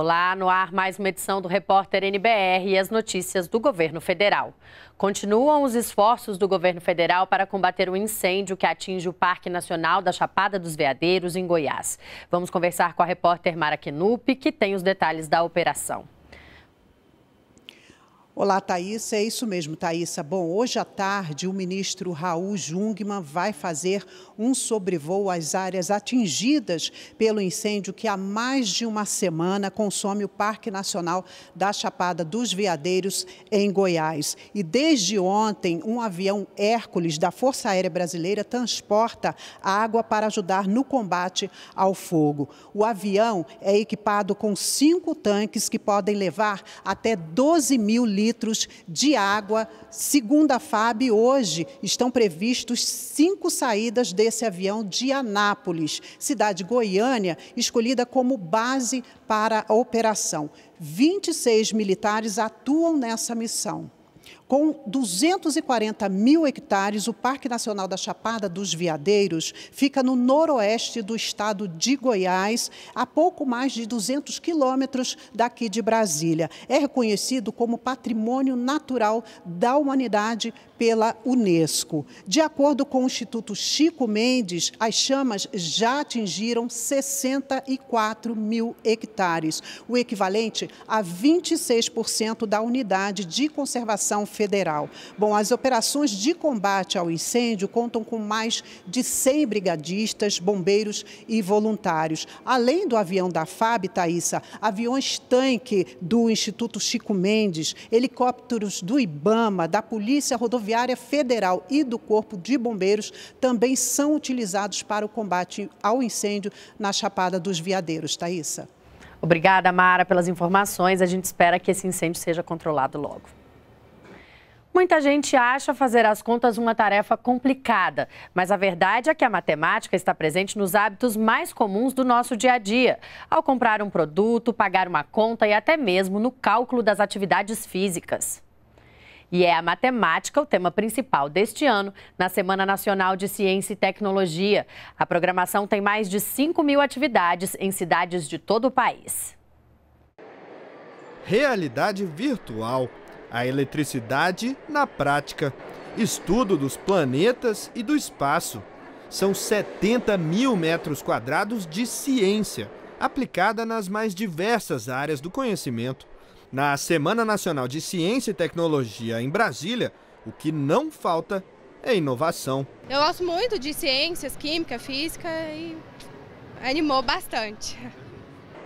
Olá, no ar mais uma edição do Repórter NBR e as notícias do governo federal. Continuam os esforços do governo federal para combater o incêndio que atinge o Parque Nacional da Chapada dos Veadeiros, em Goiás. Vamos conversar com a repórter Mara Kenup, que tem os detalhes da operação. Olá, Thaisa. É isso mesmo, Thaisa. Bom, hoje à tarde o ministro Raul Jungmann vai fazer um sobrevoo às áreas atingidas pelo incêndio que há mais de uma semana consome o Parque Nacional da Chapada dos Veadeiros, em Goiás. E desde ontem, um avião Hércules da Força Aérea Brasileira transporta água para ajudar no combate ao fogo. O avião é equipado com cinco tanques que podem levar até 12 mil litros litros de água. Segundo a FAB, hoje estão previstos cinco saídas desse avião de Anápolis, cidade goiânia, escolhida como base para a operação. 26 militares atuam nessa missão. Com 240 mil hectares, o Parque Nacional da Chapada dos Veadeiros fica no noroeste do estado de Goiás, a pouco mais de 200 quilômetros daqui de Brasília. É reconhecido como patrimônio natural da humanidade pela Unesco. De acordo com o Instituto Chico Mendes, as chamas já atingiram 64 mil hectares, o equivalente a 26% da unidade de conservação Federal. Bom, as operações de combate ao incêndio contam com mais de 100 brigadistas, bombeiros e voluntários. Além do avião da FAB, Thaisa, aviões tanque do Instituto Chico Mendes, helicópteros do IBAMA, da Polícia Rodoviária Federal e do Corpo de Bombeiros também são utilizados para o combate ao incêndio na Chapada dos Veadeiros. Thaisa. Obrigada, Mara, pelas informações. A gente espera que esse incêndio seja controlado logo. Muita gente acha fazer as contas uma tarefa complicada, mas a verdade é que a matemática está presente nos hábitos mais comuns do nosso dia a dia. Ao comprar um produto, pagar uma conta e até mesmo no cálculo das atividades físicas. E é a matemática o tema principal deste ano, na Semana Nacional de Ciência e Tecnologia. A programação tem mais de 5 mil atividades em cidades de todo o país. Realidade virtual a eletricidade na prática, estudo dos planetas e do espaço. São 70 mil metros quadrados de ciência, aplicada nas mais diversas áreas do conhecimento. Na Semana Nacional de Ciência e Tecnologia em Brasília, o que não falta é inovação. Eu gosto muito de ciências, química, física e animou bastante.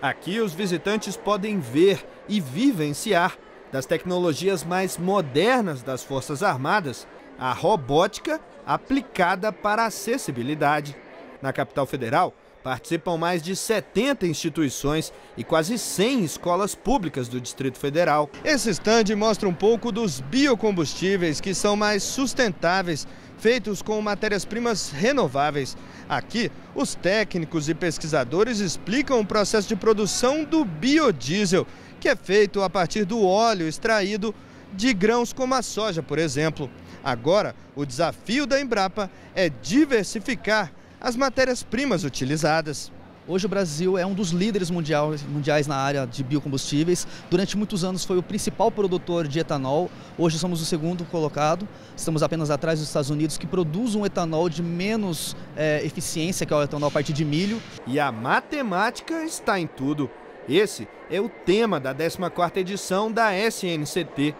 Aqui os visitantes podem ver e vivenciar das tecnologias mais modernas das Forças Armadas, a robótica aplicada para acessibilidade. Na capital federal, participam mais de 70 instituições e quase 100 escolas públicas do Distrito Federal. Esse stand mostra um pouco dos biocombustíveis que são mais sustentáveis feitos com matérias-primas renováveis. Aqui, os técnicos e pesquisadores explicam o processo de produção do biodiesel, que é feito a partir do óleo extraído de grãos como a soja, por exemplo. Agora, o desafio da Embrapa é diversificar as matérias-primas utilizadas. Hoje o Brasil é um dos líderes mundiais na área de biocombustíveis. Durante muitos anos foi o principal produtor de etanol. Hoje somos o segundo colocado. Estamos apenas atrás dos Estados Unidos, que produz um etanol de menos é, eficiência, que é o etanol a partir de milho. E a matemática está em tudo. Esse é o tema da 14ª edição da SNCT.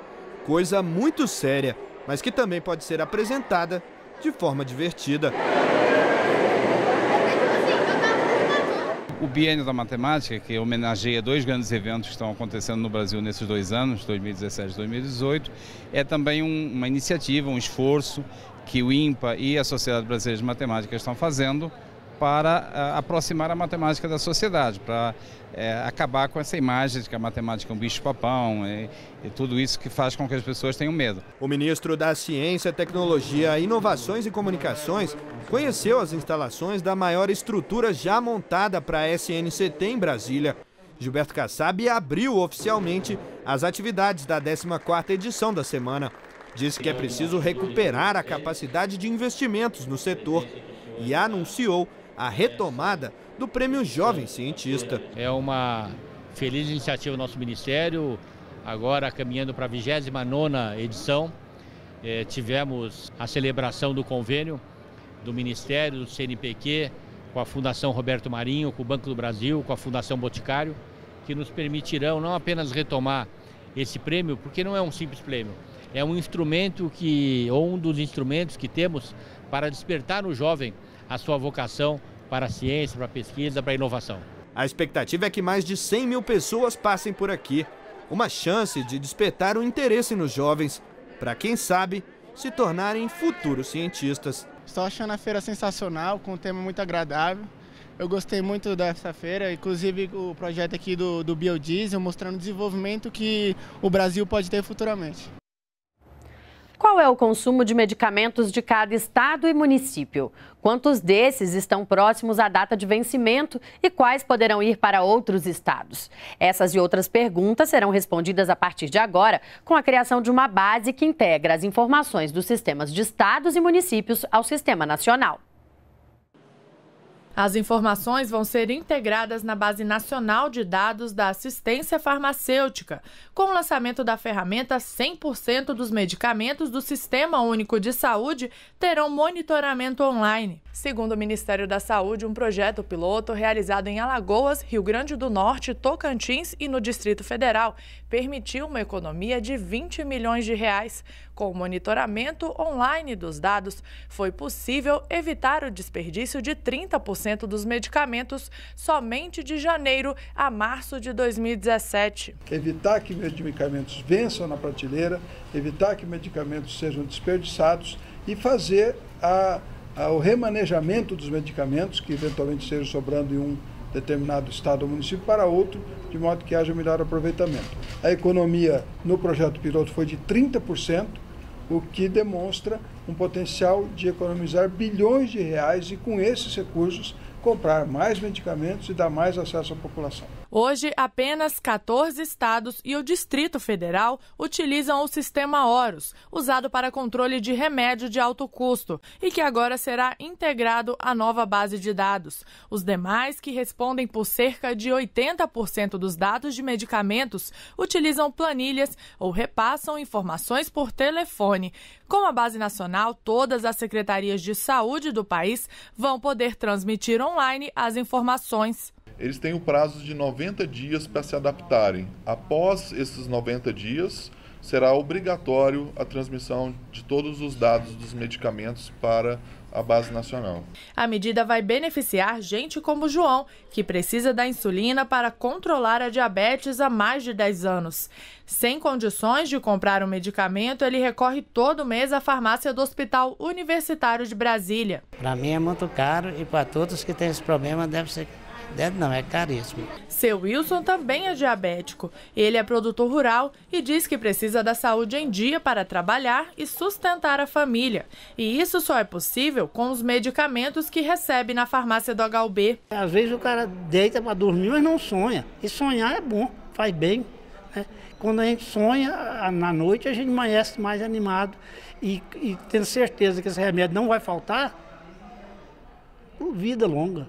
Coisa muito séria, mas que também pode ser apresentada de forma divertida. O Bienio da Matemática, que homenageia dois grandes eventos que estão acontecendo no Brasil nesses dois anos, 2017 e 2018, é também um, uma iniciativa, um esforço que o INPA e a Sociedade Brasileira de Matemática estão fazendo para ah, aproximar a matemática da sociedade, para eh, acabar com essa imagem de que a matemática é um bicho-papão e, e, tudo isso que faz com que as pessoas tenham medo. O ministro da Ciência, Tecnologia, Inovações e Comunicações conheceu as instalações da maior estrutura já montada para a SNCT em Brasília. Gilberto Kassab abriu oficialmente as atividades da 14ª edição da semana. Disse que é preciso recuperar a capacidade de investimentos no setor e anunciou a retomada do Prêmio Jovem Cientista. É uma feliz iniciativa do nosso Ministério, agora caminhando para a 29 edição. É, tivemos a celebração do convênio do Ministério, do CNPq, com a Fundação Roberto Marinho, com o Banco do Brasil, com a Fundação Boticário, que nos permitirão não apenas retomar esse prêmio, porque não é um simples prêmio, é um instrumento que, ou um dos instrumentos que temos para despertar no jovem a sua vocação para a ciência, para a pesquisa, para a inovação. A expectativa é que mais de 100 mil pessoas passem por aqui. Uma chance de despertar o um interesse nos jovens, para quem sabe se tornarem futuros cientistas. Estou achando a feira sensacional, com um tema muito agradável. Eu gostei muito dessa feira, inclusive o projeto aqui do, do biodiesel, mostrando o desenvolvimento que o Brasil pode ter futuramente. Qual é o consumo de medicamentos de cada estado e município? Quantos desses estão próximos à data de vencimento e quais poderão ir para outros estados? Essas e outras perguntas serão respondidas a partir de agora com a criação de uma base que integra as informações dos sistemas de estados e municípios ao Sistema Nacional. As informações vão ser integradas na Base Nacional de Dados da Assistência Farmacêutica, com o lançamento da ferramenta 100% dos medicamentos do Sistema Único de Saúde terão monitoramento online. Segundo o Ministério da Saúde, um projeto piloto realizado em Alagoas, Rio Grande do Norte, Tocantins e no Distrito Federal permitiu uma economia de 20 milhões de reais. Com o monitoramento online dos dados, foi possível evitar o desperdício de 30% dos medicamentos somente de janeiro a março de 2017. Evitar que medicamentos vençam na prateleira, evitar que medicamentos sejam desperdiçados e fazer a, a, o remanejamento dos medicamentos que eventualmente sejam sobrando em um determinado estado ou município para outro, de modo que haja melhor aproveitamento. A economia no projeto piloto foi de 30% o que demonstra um potencial de economizar bilhões de reais e, com esses recursos, comprar mais medicamentos e dar mais acesso à população. Hoje, apenas 14 estados e o Distrito Federal utilizam o sistema Horus, usado para controle de remédio de alto custo, e que agora será integrado à nova base de dados. Os demais, que respondem por cerca de 80% dos dados de medicamentos, utilizam planilhas ou repassam informações por telefone. Com a base nacional, todas as secretarias de saúde do país vão poder transmitir online as informações. Eles têm o prazo de 90 dias para se adaptarem. Após esses 90 dias, será obrigatório a transmissão de todos os dados dos medicamentos para a base nacional. A medida vai beneficiar gente como João, que precisa da insulina para controlar a diabetes há mais de 10 anos. Sem condições de comprar o um medicamento, ele recorre todo mês à farmácia do Hospital Universitário de Brasília. Para mim é muito caro e para todos que têm esse problema deve ser Deve não, é caríssimo. Seu Wilson também é diabético. Ele é produtor rural e diz que precisa da saúde em dia para trabalhar e sustentar a família. E isso só é possível com os medicamentos que recebe na farmácia do HB. Às vezes o cara deita para dormir, mas não sonha. E sonhar é bom, faz bem. Né? Quando a gente sonha na noite, a gente amanhece mais animado. E, e tendo certeza que esse remédio não vai faltar, vida longa.